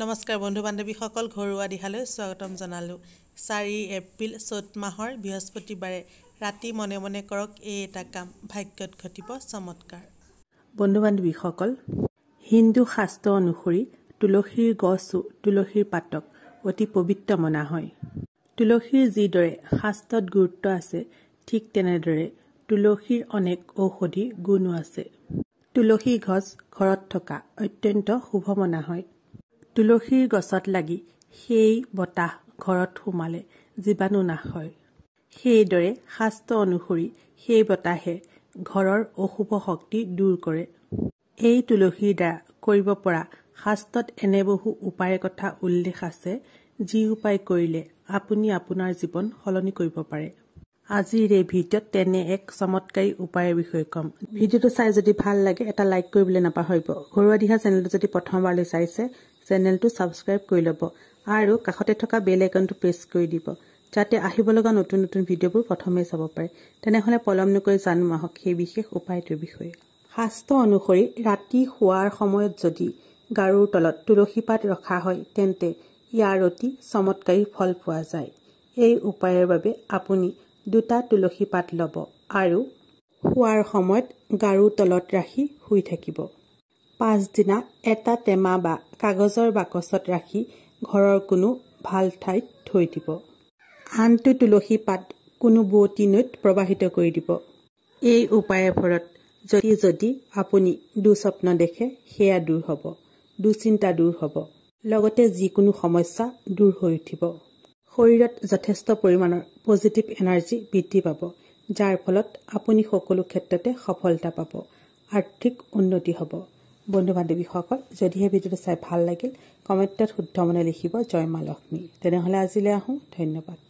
নমস্কাৰ বন্ধু বান্ধৱীসকল ঘৰুৱা দিহালৈ স্বাগতম জনালোঁ চাৰি এপ্ৰিল চ'ত মাহৰ বৃহস্পতিবাৰে ৰাতি মনে মনে কৰক এই এটা কাম ভাগ্যত ঘটিব চমৎকাৰ বন্ধু বান্ধৱীসকল হিন্দু শাস্ত্ৰ অনুসৰি তুলসীৰ গছো তুলসীৰ পাতক অতি পবিত্ৰ মনা হয় তুলসীৰ যিদৰে শাস্ত্ৰত গুৰুত্ব আছে ঠিক তেনেদৰে তুলসীৰ অনেক ঔষধি গুণো আছে তুলসী গছ ঘৰত থকা অত্যন্ত শুভ মনা হয় তুলসীৰ গছত লাগি সেই বতাহ ঘৰত সোমালে জীৱাণু নাশ হয় সেইদৰে শাস্ত্ৰ অনুসৰি সেই বতাহে ঘৰৰ অশুভ শক্তি দূৰ কৰে এই তুলসীৰ দ্বাৰা কৰিব পৰা শাস্ত্ৰত এনে বহু উপায়ৰ কথা উল্লেখ আছে যি উপায় কৰিলে আপুনি আপোনাৰ জীৱন সলনি কৰিব পাৰে আজিৰ এই ভিডিঅ'ত তেনে এক চমৎকাৰী উপায়ৰ বিষয়ে ক'ম ভিডিঅ'টো চাই যদি ভাল লাগে এটা লাইক কৰিবলৈ নাপাহৰিব ঘৰুৱা দিহা চেনেলটো যদি প্ৰথমবাৰলৈ চাইছে চেনেলটো সাবস্ক্ৰাইব কৰি ল'ব আৰু কাষতে থকা বেল আইকনটো প্ৰেছ কৰি দিব যাতে আহিব লগা নতুন নতুন ভিডিঅ'বোৰ প্ৰথমেই চাব পাৰে তেনেহ'লে পলম নকৰি জানো আহক সেই বিশেষ উপায়টোৰ বিষয়ে শাস্ত্ৰ অনুসৰি ৰাতি শোৱাৰ সময়ত যদি গাৰুৰ তলত তুলসী পাত ৰখা হয় তেন্তে ইয়াৰ অতি চমৎকাৰী ফল পোৱা যায় এই উপায়ৰ বাবে আপুনি দুটা তুলসী পাত ল'ব আৰু শোৱাৰ সময়ত গাৰুৰ তলত ৰাখি শুই থাকিব পাছদিনা এটা টেমা বা কাগজৰ বাকচত ৰাখি ঘৰৰ কোনো ভাল ঠাইত থৈ দিব আনটো তুলসী পাত কোনো বোৱতী নৈত প্ৰবাহিত কৰি দিব এই উপায়ৰ ফলত যদি যদি আপুনি দুস্বপ্ন দেখে সেয়া দূৰ হ'ব দুচিন্তা দূৰ হ'ব লগতে যিকোনো সমস্যা দূৰ হৈ উঠিব শৰীৰত যথেষ্ট পৰিমাণৰ পজিটিভ এনাৰ্জি বৃদ্ধি পাব যাৰ ফলত আপুনি সকলো ক্ষেত্ৰতে সফলতা পাব আৰ্থিক উন্নতি হ'ব বন্ধু বান্ধৱীসকল যদিহে ভিডিঅ'টো চাই ভাল লাগিল কমেণ্টত শুদ্ধ মনে লিখিব জয় মা লক্ষ্মী তেনেহ'লে আজিলৈ আহোঁ ধন্যবাদ